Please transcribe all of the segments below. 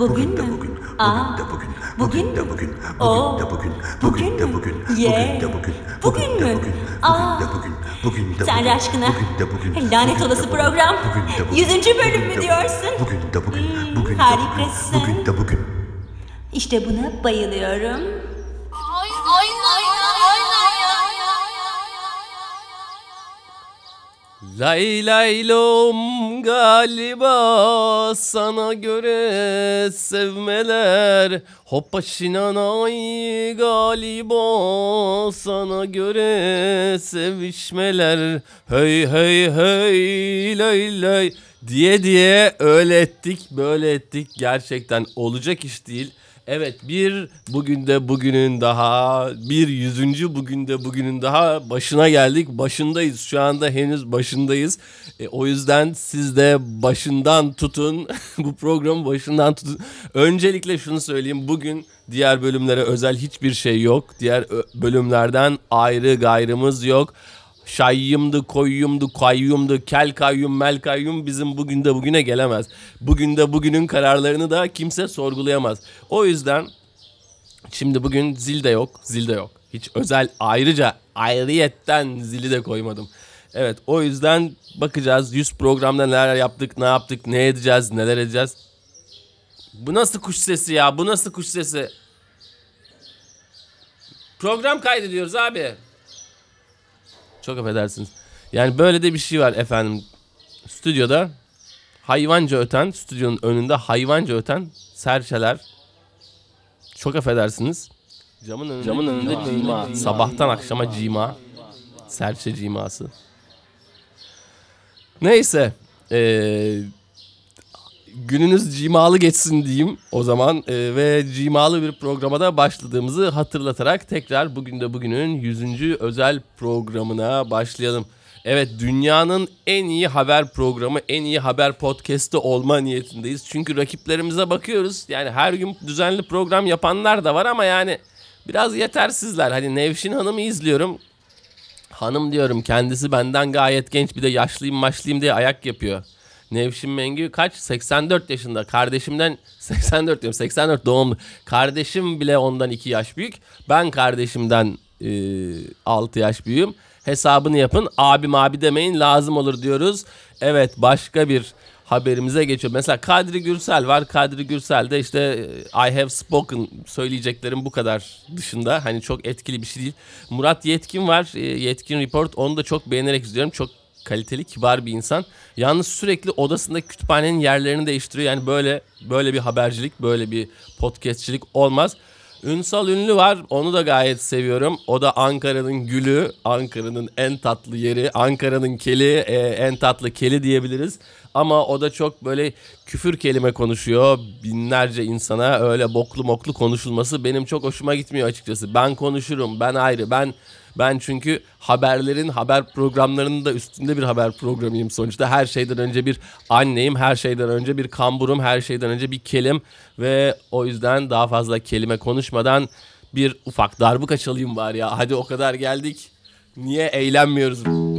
Bugün, bugün de bugün, Aa, bugün de bugün, bugün de bugün, bugün de bugün, bugün de bugün, bugün de bugün, bugün de bugün, bugün de bugün, bugün de bugün. bugün, aşkına. Bugün de bugün. Lanet olası program. Bugün de bugün. Yüzüncü bölüm mü diyorsun? Bugün de bugün, bugün de bugün, bugün de bugün. İşte buna bayılıyorum. Lay lay lom galiba sana göre sevmeler Hoppa ay galiba sana göre sevişmeler Hey hey hey lay lay diye diye öyle ettik böyle ettik gerçekten olacak iş değil Evet bir bugün de bugünün daha bir yüzüncü bugün de bugünün daha başına geldik. Başındayız şu anda henüz başındayız. E, o yüzden siz de başından tutun bu programı başından tutun. Öncelikle şunu söyleyeyim bugün diğer bölümlere özel hiçbir şey yok. Diğer bölümlerden ayrı gayrımız yok. Şayyımdı, koyyumdu, kayyumdu, kel kayyum, mel kayyum bizim bugün de bugüne gelemez. Bugün de bugünün kararlarını da kimse sorgulayamaz. O yüzden şimdi bugün zil de yok, zil de yok. Hiç özel ayrıca ayrıyetten zili de koymadım. Evet o yüzden bakacağız 100 programda neler yaptık, ne yaptık, ne edeceğiz, neler edeceğiz. Bu nasıl kuş sesi ya? Bu nasıl kuş sesi? Program kaydediyoruz abi. Çok affedersiniz. Yani böyle de bir şey var efendim. Stüdyoda hayvanca öten, stüdyonun önünde hayvanca öten serçeler. Çok affedersiniz. Camın önünde, Camın önünde cima. cima. cima. Sabahtan akşama cima. Serçe ciması. Neyse. Eee gününüz cimalı geçsin diyeyim o zaman e, ve cimalı bir programa da başladığımızı hatırlatarak tekrar bugün de bugünün 100. özel programına başlayalım. Evet dünyanın en iyi haber programı, en iyi haber podcast'ı olma niyetindeyiz. Çünkü rakiplerimize bakıyoruz. Yani her gün düzenli program yapanlar da var ama yani biraz yetersizler. Hani Nevşin Hanım'ı izliyorum. Hanım diyorum kendisi benden gayet genç bir de yaşlıyım maşlıyım diye ayak yapıyor. Nevşin Mengü kaç? 84 yaşında. Kardeşimden 84 diyorum. 84 doğumlu. Kardeşim bile ondan 2 yaş büyük. Ben kardeşimden e, 6 yaş büyüğüm. Hesabını yapın. Abi, abi demeyin lazım olur diyoruz. Evet başka bir haberimize geçiyor. Mesela Kadri Gürsel var. Kadri Gürsel de işte e, I have spoken söyleyeceklerim bu kadar dışında. Hani çok etkili bir şey değil. Murat Yetkin var. E, Yetkin Report. Onu da çok beğenerek izliyorum. Çok kaliteli, kibar bir insan. Yalnız sürekli odasında kütüphanenin yerlerini değiştiriyor. Yani böyle böyle bir habercilik, böyle bir podcastçilik olmaz. Ünsal Ünlü var. Onu da gayet seviyorum. O da Ankara'nın gülü, Ankara'nın en tatlı yeri, Ankara'nın keli, e, en tatlı keli diyebiliriz. Ama o da çok böyle küfür kelime konuşuyor. Binlerce insana öyle boklu moklu konuşulması benim çok hoşuma gitmiyor açıkçası. Ben konuşurum, ben ayrı, ben ben çünkü haberlerin haber programlarının da üstünde bir haber programıyım sonuçta. Her şeyden önce bir anneyim, her şeyden önce bir kamburum, her şeyden önce bir kelim ve o yüzden daha fazla kelime konuşmadan bir ufak darbuka çalayım var ya. Hadi o kadar geldik. Niye eğlenmiyoruz?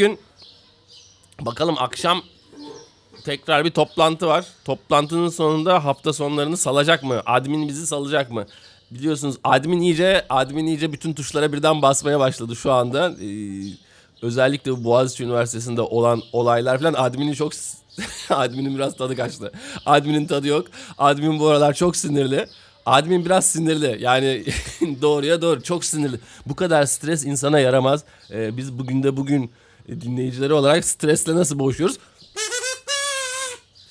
bugün bakalım akşam tekrar bir toplantı var. Toplantının sonunda hafta sonlarını salacak mı? Admin bizi salacak mı? Biliyorsunuz admin iyice admin iyice bütün tuşlara birden basmaya başladı şu anda. Ee, özellikle Boğaziçi Üniversitesi'nde olan olaylar falan adminin çok adminin biraz tadı kaçtı. Adminin tadı yok. Admin bu aralar çok sinirli. Admin biraz sinirli. Yani doğruya doğru çok sinirli. Bu kadar stres insana yaramaz. Ee, biz bugün de bugün e, dinleyicileri olarak stresle nasıl boğuşuyoruz?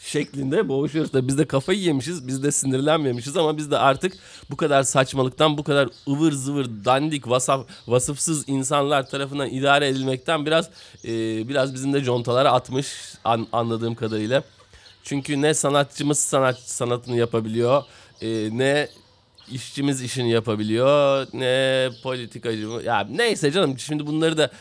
şeklinde boğuşuyoruz da biz de kafayı yemişiz biz de sinirlenmemişiz ama biz de artık bu kadar saçmalıktan bu kadar ıvır zıvır dandik vasaf, vasıfsız insanlar tarafından idare edilmekten biraz e, biraz bizim de contalara atmış an, anladığım kadarıyla. Çünkü ne sanatçımız sanat sanatını yapabiliyor e, ne işçimiz işini yapabiliyor ne politikacı ya neyse canım şimdi bunları da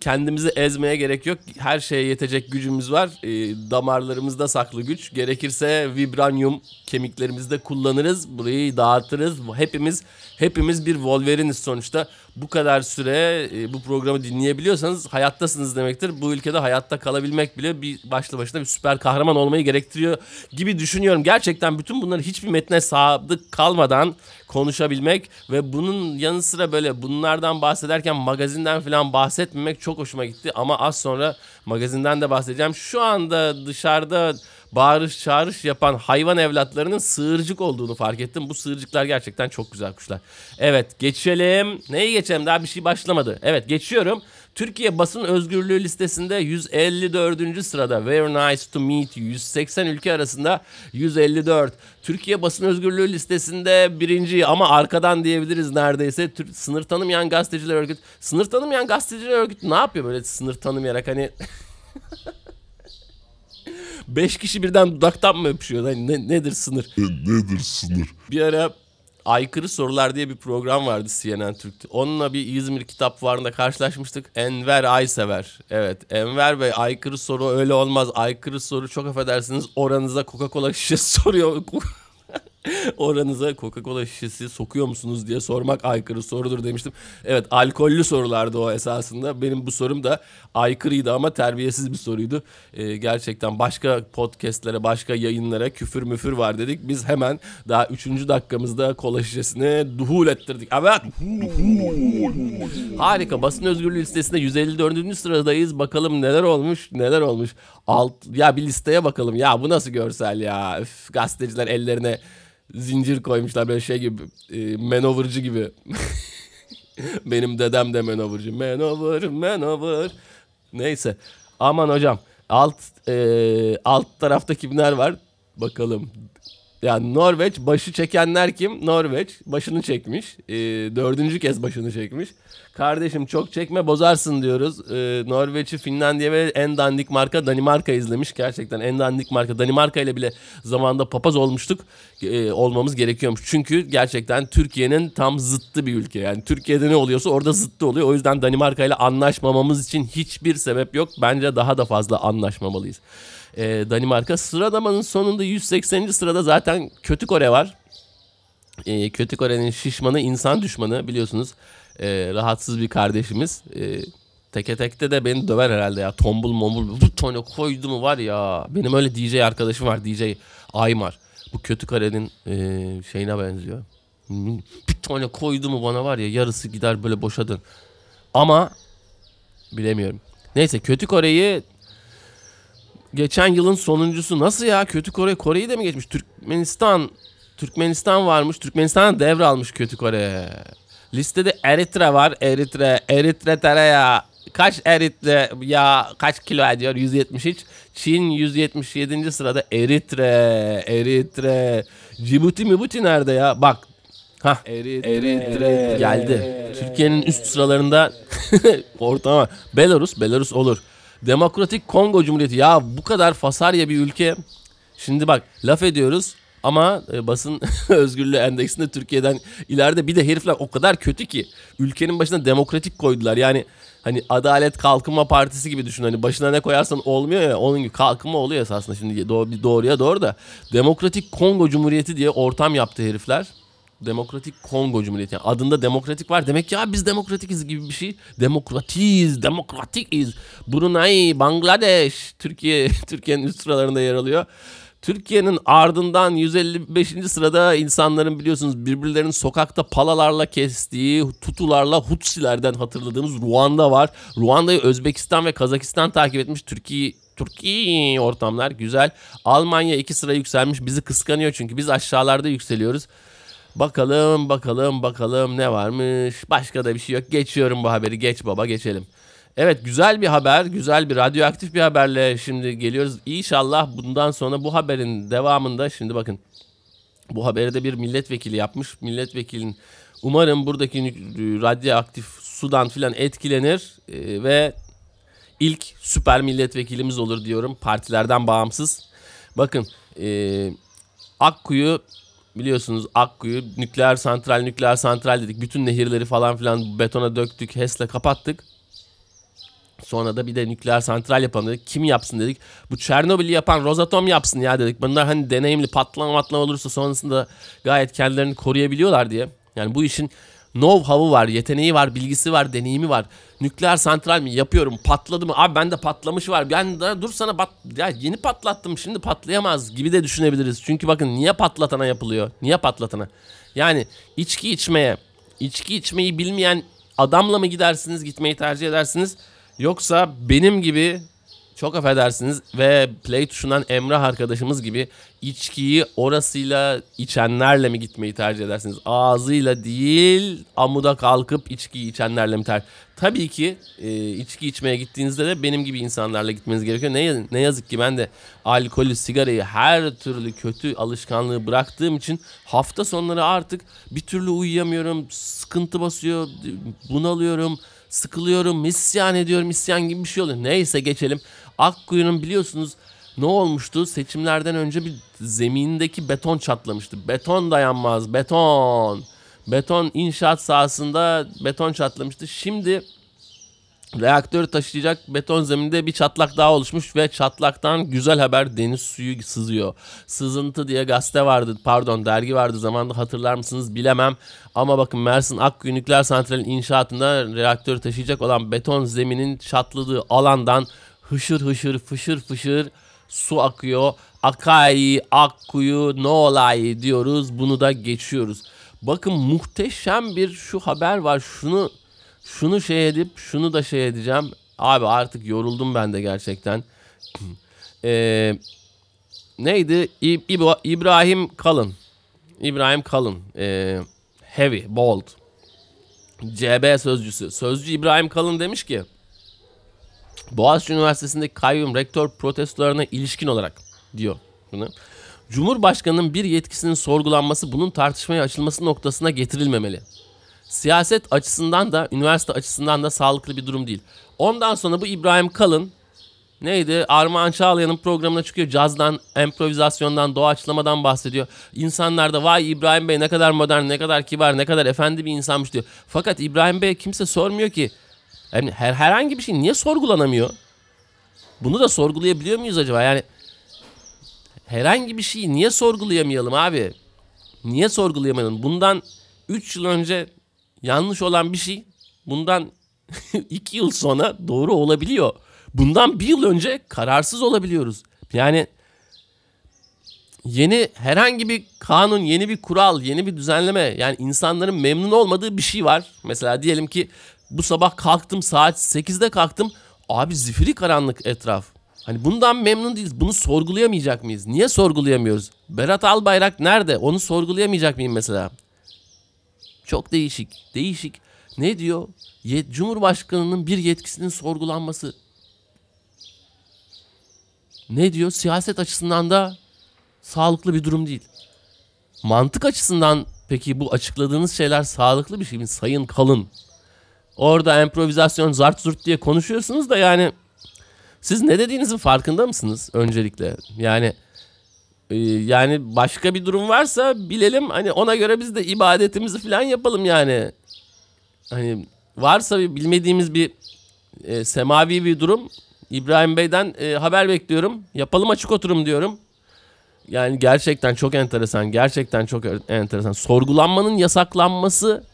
kendimizi ezmeye gerek yok her şeye yetecek gücümüz var e, damarlarımızda saklı güç gerekirse vibranyum kemiklerimizde kullanırız burayı dağıtırız hepimiz hepimiz bir Wolverineiz sonuçta bu kadar süre e, bu programı dinleyebiliyorsanız hayattasınız demektir. Bu ülkede hayatta kalabilmek bile bir başlı başına bir süper kahraman olmayı gerektiriyor gibi düşünüyorum. Gerçekten bütün bunları hiçbir metne sadık kalmadan konuşabilmek ve bunun yanı sıra böyle bunlardan bahsederken magazinden falan bahsetmemek çok hoşuma gitti. Ama az sonra magazinden de bahsedeceğim. Şu anda dışarıda bağırış çağırış yapan hayvan evlatlarının sığırcık olduğunu fark ettim. Bu sığırcıklar gerçekten çok güzel kuşlar. Evet geçelim. Neyi geçelim? Daha bir şey başlamadı. Evet geçiyorum. Türkiye basın özgürlüğü listesinde 154. sırada Very Nice to Meet You 180 ülke arasında 154. Türkiye basın özgürlüğü listesinde birinci ama arkadan diyebiliriz neredeyse. Tür sınır tanımayan gazeteciler örgüt. Sınır tanımayan gazeteciler örgüt ne yapıyor böyle sınır tanımayarak hani Beş kişi birden dudaktan mı öpüşüyor? Hani ne, nedir sınır? Ne nedir sınır? Bir ara Aykırı Sorular diye bir program vardı CNN Türk'te. Onunla bir İzmir kitap varında karşılaşmıştık. Enver Aysever. Evet Enver Bey aykırı soru öyle olmaz. Aykırı soru çok affedersiniz oranıza Coca-Cola şişesi soruyor. Oranıza Coca-Cola şişesi sokuyor musunuz diye sormak aykırı sorudur demiştim. Evet alkollü sorulardı o esasında. Benim bu sorum da aykırıydı ama terbiyesiz bir soruydu. Ee, gerçekten başka podcastlere, başka yayınlara küfür müfür var dedik. Biz hemen daha üçüncü dakikamızda kola şişesini duhul ettirdik. Evet. Harika. Basın özgürlüğü listesinde 154. sıradayız. Bakalım neler olmuş, neler olmuş. Alt, ya bir listeye bakalım. Ya bu nasıl görsel ya. Üf, gazeteciler ellerine zincir koymuşlar böyle şey gibi e, manovercı gibi. Benim dedem de manovercı. Manover, manover. Neyse. Aman hocam alt e, alt taraftaki kimler var? Bakalım. Yani Norveç başı çekenler kim? Norveç başını çekmiş. E, dördüncü kez başını çekmiş. Kardeşim çok çekme bozarsın diyoruz. E, Norveç'i Finlandiya ve en dandik marka Danimarka izlemiş. Gerçekten en dandik marka Danimarka ile bile zamanda papaz olmuştuk. E, olmamız gerekiyormuş. Çünkü gerçekten Türkiye'nin tam zıttı bir ülke. Yani Türkiye'de ne oluyorsa orada zıttı oluyor. O yüzden Danimarka ile anlaşmamamız için hiçbir sebep yok. Bence daha da fazla anlaşmamalıyız e, Danimarka. Sıralamanın sonunda 180. sırada zaten Kötü Kore var. E, Kötü Kore'nin şişmanı insan düşmanı biliyorsunuz. E, rahatsız bir kardeşimiz. E, teke tekte de beni döver herhalde ya. Tombul mombul bu tane koydu mu var ya. Benim öyle DJ arkadaşım var DJ Aymar. Bu Kötü Kore'nin e, şeyine benziyor. Bir tane koydu mu bana var ya yarısı gider böyle boşadın. Ama bilemiyorum. Neyse Kötü Kore'yi geçen yılın sonuncusu nasıl ya? Kötü Kore Kore'yi de mi geçmiş? Türkmenistan Türkmenistan varmış. Türkmenistan devralmış Kötü Kore. Listede Eritre var. Eritre, Eritre tereyağı. Kaç Eritre ya kaç kilo ediyor? 170 hiç? Çin 177. sırada Eritre, Eritre. Cibuti Mibuti nerede ya? Bak Ha Eritre, Eritre geldi. Türkiye'nin üst sıralarında ortama Belarus Belarus olur. Demokratik Kongo Cumhuriyeti. Ya bu kadar fasarya bir ülke. Şimdi bak laf ediyoruz ama e, basın özgürlüğü endeksinde Türkiye'den ileride bir de herifler o kadar kötü ki ülkenin başına demokratik koydular. Yani hani Adalet Kalkınma Partisi gibi düşün. Hani başına ne koyarsan olmuyor ya onun gibi kalkınma oluyor esasında şimdi doğru, doğruya doğru da. Demokratik Kongo Cumhuriyeti diye ortam yaptı herifler. Demokratik Kongo Cumhuriyeti. Yani adında demokratik var. Demek ki ya biz demokratikiz gibi bir şey. Demokratiyiz, demokratikiz. Brunei, Bangladeş, Türkiye, Türkiye'nin üst sıralarında yer alıyor. Türkiye'nin ardından 155. sırada insanların biliyorsunuz birbirlerinin sokakta palalarla kestiği, tutularla Hutsilerden hatırladığımız Ruanda var. Ruanda'yı Özbekistan ve Kazakistan takip etmiş. Türkiye Türkiye ortamlar güzel. Almanya iki sıra yükselmiş. Bizi kıskanıyor çünkü biz aşağılarda yükseliyoruz. Bakalım bakalım bakalım ne varmış. Başka da bir şey yok. Geçiyorum bu haberi. Geç baba geçelim. Evet güzel bir haber, güzel bir radyoaktif bir haberle şimdi geliyoruz. İnşallah bundan sonra bu haberin devamında şimdi bakın. Bu haberi de bir milletvekili yapmış. Milletvekilin umarım buradaki radyoaktif sudan filan etkilenir e, ve ilk süper milletvekilimiz olur diyorum partilerden bağımsız. Bakın e, Akkuyu biliyorsunuz Akkuyu nükleer santral nükleer santral dedik. Bütün nehirleri falan filan betona döktük. HES'le kapattık. Sonra da bir de nükleer santral yapalım dedik. Kim yapsın dedik. Bu Çernobil'i yapan Rosatom yapsın ya dedik. Bunlar hani deneyimli patlama patlama olursa sonrasında gayet kendilerini koruyabiliyorlar diye. Yani bu işin know-how'u var, yeteneği var, bilgisi var, deneyimi var. Nükleer santral mi yapıyorum? Patladı mı? Abi bende patlamış var. Ben de, dur sana bat ya yeni patlattım şimdi patlayamaz gibi de düşünebiliriz. Çünkü bakın niye patlatana yapılıyor? Niye patlatana? Yani içki içmeye, içki içmeyi bilmeyen adamla mı gidersiniz, gitmeyi tercih edersiniz? Yoksa benim gibi çok affedersiniz ve play tuşundan Emrah arkadaşımız gibi içkiyi orasıyla içenlerle mi gitmeyi tercih edersiniz? Ağzıyla değil amuda kalkıp içkiyi içenlerle mi tercih Tabii ki e, içki içmeye gittiğinizde de benim gibi insanlarla gitmeniz gerekiyor. Ne, ne yazık ki ben de alkolü, sigarayı her türlü kötü alışkanlığı bıraktığım için hafta sonları artık bir türlü uyuyamıyorum. Sıkıntı basıyor, bunalıyorum sıkılıyorum, isyan ediyorum, isyan gibi bir şey oluyor. Neyse geçelim. Akkuyu'nun biliyorsunuz ne olmuştu? Seçimlerden önce bir zemindeki beton çatlamıştı. Beton dayanmaz, beton. Beton inşaat sahasında beton çatlamıştı. Şimdi Reaktörü taşıyacak beton zeminde bir çatlak daha oluşmuş ve çatlaktan güzel haber deniz suyu sızıyor. Sızıntı diye gazete vardı pardon dergi vardı zamanda hatırlar mısınız bilemem. Ama bakın Mersin Akkuyu Nükleer Santrali'nin inşaatında reaktörü taşıyacak olan beton zeminin çatladığı alandan hışır hışır fışır fışır su akıyor. Akai, Akkuyu, ne olay diyoruz bunu da geçiyoruz. Bakın muhteşem bir şu haber var şunu şunu şey edip şunu da şey edeceğim. Abi artık yoruldum ben de gerçekten. Eee neydi? İb İbrahim Kalın. İbrahim Kalın. Ee, heavy, bold. CB sözcüsü. Sözcü İbrahim Kalın demiş ki Boğaziçi Üniversitesi'ndeki kayyum rektör protestolarına ilişkin olarak diyor bunu. Cumhurbaşkanının bir yetkisinin sorgulanması bunun tartışmaya açılması noktasına getirilmemeli siyaset açısından da üniversite açısından da sağlıklı bir durum değil. Ondan sonra bu İbrahim Kalın neydi? Armağan Çağlayan'ın programına çıkıyor. Cazdan, improvizasyondan, doğaçlamadan bahsediyor. İnsanlar da vay İbrahim Bey ne kadar modern, ne kadar kibar, ne kadar efendi bir insanmış diyor. Fakat İbrahim Bey kimse sormuyor ki. Yani her, herhangi bir şey niye sorgulanamıyor? Bunu da sorgulayabiliyor muyuz acaba? Yani herhangi bir şeyi niye sorgulayamayalım abi? Niye sorgulayamayalım? Bundan 3 yıl önce yanlış olan bir şey bundan iki yıl sonra doğru olabiliyor. Bundan bir yıl önce kararsız olabiliyoruz. Yani yeni herhangi bir kanun, yeni bir kural, yeni bir düzenleme yani insanların memnun olmadığı bir şey var. Mesela diyelim ki bu sabah kalktım saat 8'de kalktım. Abi zifiri karanlık etraf. Hani bundan memnun değiliz. Bunu sorgulayamayacak mıyız? Niye sorgulayamıyoruz? Berat Albayrak nerede? Onu sorgulayamayacak mıyım mesela? Çok değişik, değişik. Ne diyor? Yet, Cumhurbaşkanının bir yetkisinin sorgulanması. Ne diyor? Siyaset açısından da sağlıklı bir durum değil. Mantık açısından peki bu açıkladığınız şeyler sağlıklı bir şey mi? Sayın Kalın. Orada improvizasyon zart zurt diye konuşuyorsunuz da yani siz ne dediğinizin farkında mısınız öncelikle? Yani ee, yani başka bir durum varsa bilelim hani ona göre biz de ibadetimizi falan yapalım yani. Hani varsa bir bilmediğimiz bir e, semavi bir durum İbrahim Bey'den e, haber bekliyorum. Yapalım açık oturum diyorum. Yani gerçekten çok enteresan. Gerçekten çok enteresan. Sorgulanmanın yasaklanması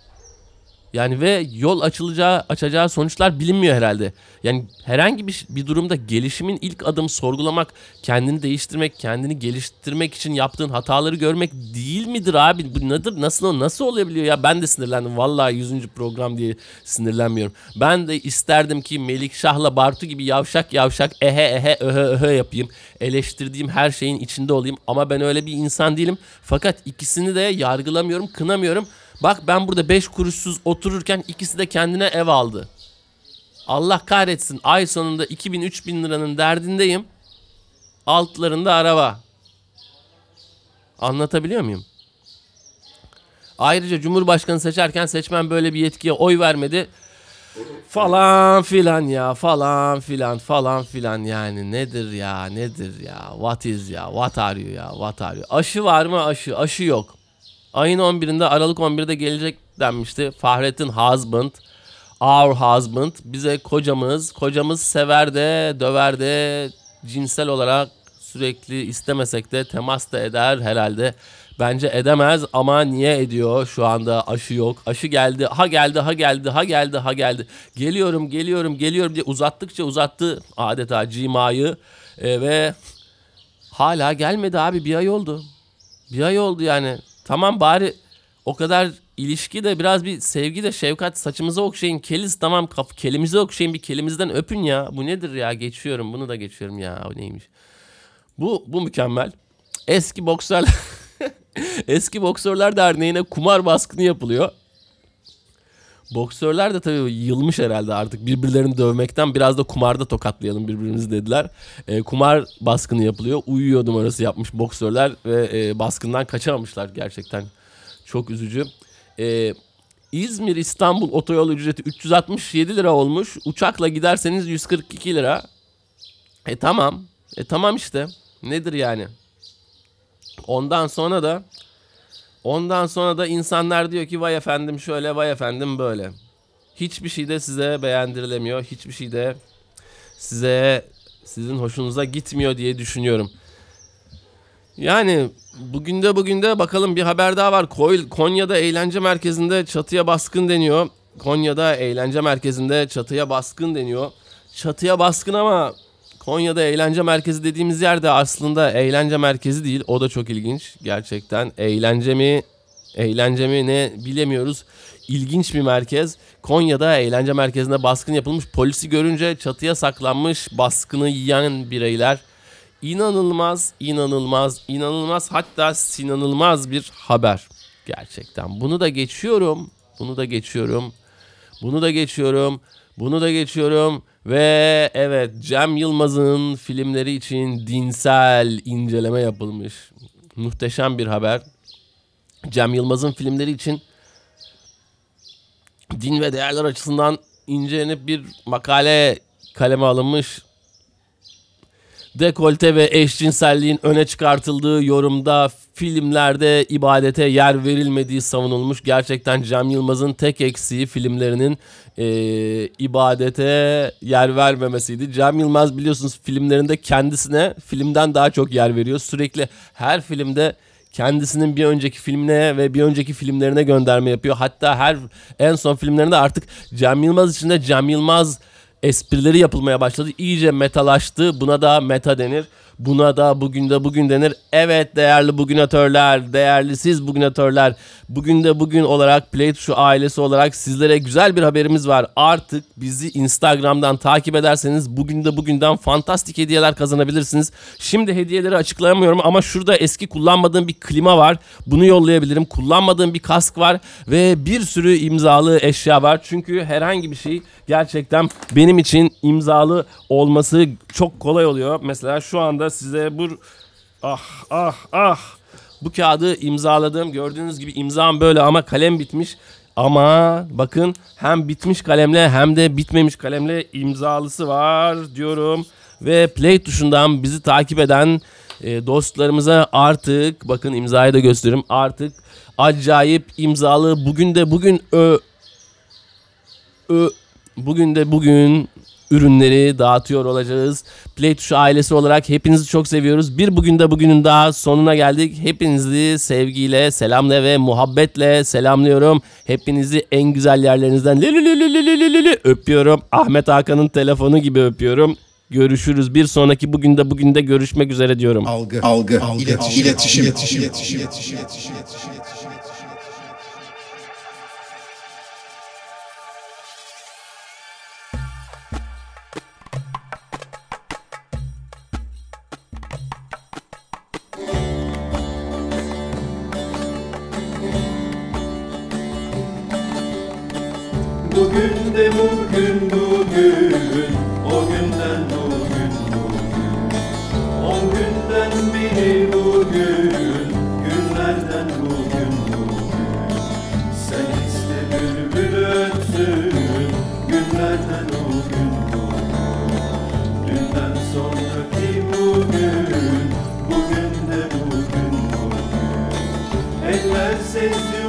yani ve yol açılacağı açacağı sonuçlar bilinmiyor herhalde. Yani herhangi bir, bir durumda gelişimin ilk adım sorgulamak, kendini değiştirmek, kendini geliştirmek için yaptığın hataları görmek değil midir abi? Bu nedir? Nasıl nasıl olabiliyor ya? Ben de sinirlendim. Vallahi 100. program diye sinirlenmiyorum. Ben de isterdim ki Melik Şah'la Bartu gibi yavşak yavşak ehe ehe öhe öhe yapayım. Eleştirdiğim her şeyin içinde olayım ama ben öyle bir insan değilim. Fakat ikisini de yargılamıyorum, kınamıyorum. Bak ben burada 5 kuruşsuz otururken ikisi de kendine ev aldı. Allah kahretsin ay sonunda 2000-3000 liranın derdindeyim. Altlarında araba. Anlatabiliyor muyum? Ayrıca Cumhurbaşkanı seçerken seçmen böyle bir yetkiye oy vermedi. Falan filan ya falan filan falan filan yani nedir ya nedir ya what is ya what are you ya what are you aşı var mı aşı aşı yok Ayın 11'inde Aralık 11'de gelecek denmişti. Fahrettin Husband, Our Husband bize kocamız, kocamız sever de döver de cinsel olarak sürekli istemesek de temas da eder herhalde. Bence edemez ama niye ediyor şu anda aşı yok. Aşı geldi, ha geldi, ha geldi, ha geldi, ha geldi. Geliyorum, geliyorum, geliyorum diye uzattıkça uzattı adeta cimayı e, ve hala gelmedi abi bir ay oldu. Bir ay oldu yani Tamam bari o kadar ilişki de biraz bir sevgi de şefkat saçımıza okşayın. Keliz tamam kaf kelimize okşayın bir kelimizden öpün ya. Bu nedir ya geçiyorum bunu da geçiyorum ya o neymiş. Bu, bu mükemmel. Eski boksörler Eski Boksörler Derneği'ne kumar baskını yapılıyor. Boksörler de tabii yılmış herhalde artık birbirlerini dövmekten biraz da kumarda tokatlayalım birbirimizi dediler. E, kumar baskını yapılıyor. Uyuyor numarası yapmış boksörler ve e, baskından kaçamamışlar gerçekten. Çok üzücü. E, İzmir İstanbul otoyol ücreti 367 lira olmuş. Uçakla giderseniz 142 lira. E tamam. E tamam işte. Nedir yani? Ondan sonra da Ondan sonra da insanlar diyor ki vay efendim şöyle vay efendim böyle. Hiçbir şey de size beğendirilemiyor. Hiçbir şey de size sizin hoşunuza gitmiyor diye düşünüyorum. Yani bugün de bugün de bakalım bir haber daha var. Konya'da eğlence merkezinde çatıya baskın deniyor. Konya'da eğlence merkezinde çatıya baskın deniyor. Çatıya baskın ama Konya'da eğlence merkezi dediğimiz yerde aslında eğlence merkezi değil. O da çok ilginç gerçekten. Eğlence mi, eğlence mi ne bilemiyoruz. İlginç bir merkez. Konya'da eğlence merkezinde baskın yapılmış. Polisi görünce çatıya saklanmış baskını yiyen bireyler. İnanılmaz, inanılmaz, inanılmaz hatta sinanılmaz bir haber gerçekten. Bunu da geçiyorum. Bunu da geçiyorum. Bunu da geçiyorum. Bunu da geçiyorum ve evet Cem Yılmaz'ın filmleri için dinsel inceleme yapılmış. Muhteşem bir haber. Cem Yılmaz'ın filmleri için din ve değerler açısından incelenip bir makale kaleme alınmış. Dekolte ve eşcinselliğin öne çıkartıldığı yorumda filmlerde ibadete yer verilmediği savunulmuş. Gerçekten Cem Yılmaz'ın tek eksiği filmlerinin e, ibadete yer vermemesiydi. Cem Yılmaz biliyorsunuz filmlerinde kendisine filmden daha çok yer veriyor. Sürekli her filmde kendisinin bir önceki filmine ve bir önceki filmlerine gönderme yapıyor. Hatta her en son filmlerinde artık Cem Yılmaz içinde Cem Yılmaz esprileri yapılmaya başladı. İyice metalaştı. Buna da meta denir. Buna da bugün de bugün denir. Evet değerli bugün bugünatörler, değerli siz bugün bugünatörler. Bugün de bugün olarak Playtuşu ailesi olarak sizlere güzel bir haberimiz var. Artık bizi Instagram'dan takip ederseniz bugün de bugünden fantastik hediyeler kazanabilirsiniz. Şimdi hediyeleri açıklayamıyorum ama şurada eski kullanmadığım bir klima var. Bunu yollayabilirim. Kullanmadığım bir kask var ve bir sürü imzalı eşya var. Çünkü herhangi bir şey gerçekten benim için imzalı olması çok kolay oluyor. Mesela şu anda aslında size bu ah ah ah bu kağıdı imzaladım. Gördüğünüz gibi imzam böyle ama kalem bitmiş. Ama bakın hem bitmiş kalemle hem de bitmemiş kalemle imzalısı var diyorum. Ve play tuşundan bizi takip eden e, dostlarımıza artık bakın imzayı da gösteririm. Artık acayip imzalı bugün de bugün ö, ö bugün de bugün ürünleri dağıtıyor olacağız. Playtuşu ailesi olarak hepinizi çok seviyoruz. Bir bugün de bugünün daha sonuna geldik. Hepinizi sevgiyle, selamla ve muhabbetle selamlıyorum. Hepinizi en güzel yerlerinizden öpüyorum. Ahmet Hakan'ın telefonu gibi öpüyorum. Görüşürüz. Bir sonraki bugün de bugün de görüşmek üzere diyorum. Algı, algı, algı, iletişim, iletişim, iletişim, iletişim, iletişim, iletişim, iletişim. Bugün de bugün bugün O günden bugün bugün On günden biri bugün Günlerden bugün bugün Sen iste bülbül ötsün Günlerden bugün bugün Dünden sonraki bugün Bugün de bugün bugün Eller sesi